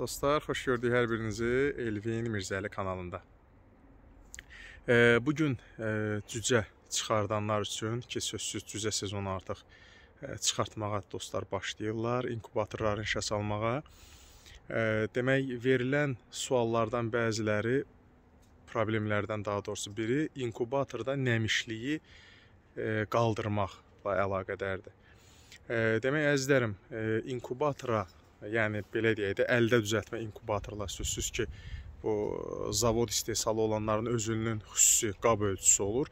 Dostlar, xoş gördük hər birinizi Elvin Mirzəli kanalında. Bugün e, cücə çıxardanlar üçün ki, sözsüz cücə sezonu artıq e, çıxartmağa dostlar başlayırlar, inkubatorların işə salmağa. E, demək, verilən suallardan bəziləri, problemlərdən daha doğrusu biri, inkubatorda nəmişliyi qaldırmaqla əlaqədərdir. Demək, əzizlərim, inkubatora yəni belə deyək də əldə düzəltmə inkubatorlar sözsüz ki, bu zavod istehsalı olanların özünün xüsusi qab ölçüsü olur.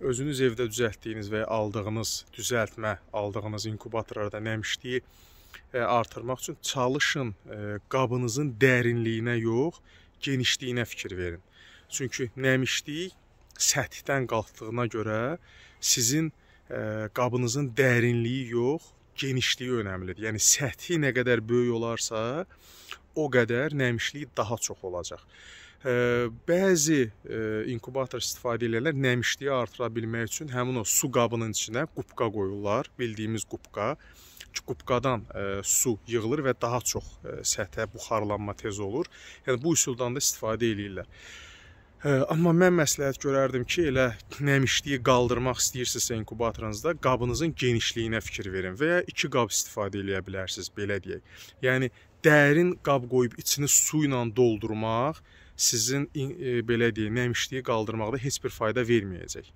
Özünüz evdə düzəltdiyiniz və ya aldığınız düzəltmə, aldığınız inkubatorlarda nəmişliyi e, artırmaq üçün çalışın e, qabınızın dərinliyinə yox, genişliyinə fikir verin. Çünki nəmişlik səthdən qalxdığına görə sizin e, qabınızın dərinliyi yox, genişliyi önəmlidir. Yəni səthi nə qədər böyük olarsa, o qədər nəmişlik daha çox olacaq. Bəzi inkubator istifadə edənlər nəmişliyi artıra bilmək üçün həmin o su qabının içinə qubqa qoyurlar, bildiyimiz qubqa. Qubqadan su yığılır və daha çox səthə buxarlanma tez olur. Yəni bu üsuldan da istifadə eləyirlər. Hə, amma mən məsləhət görərdim ki, elə nəmişliyi qaldırmaq istəyirsinizsə inkubatorunuzda qabınızın genişliyinə fikir verin və ya 2 qab istifadə eləyə bilərsiniz, belə deyək. Yəni dərin qab qoyub içini su ilə doldurmaq sizin e, belə deyək, nəmişliyi qaldırmaqda heç bir fayda verməyəcək.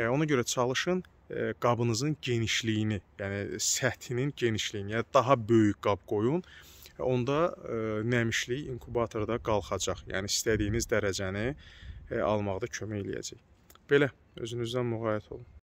Yəni ona görə çalışın e, qabınızın genişliyini, yəni səthinin genişliyini, yəni daha böyük qab qoyun. E, onda e, nəmişlik inkubatorda qalxacaq. Yəni istədiyiniz dərəcəni e, almaqda kömək eləyəcək. Belə özünüzdən muğayət olun.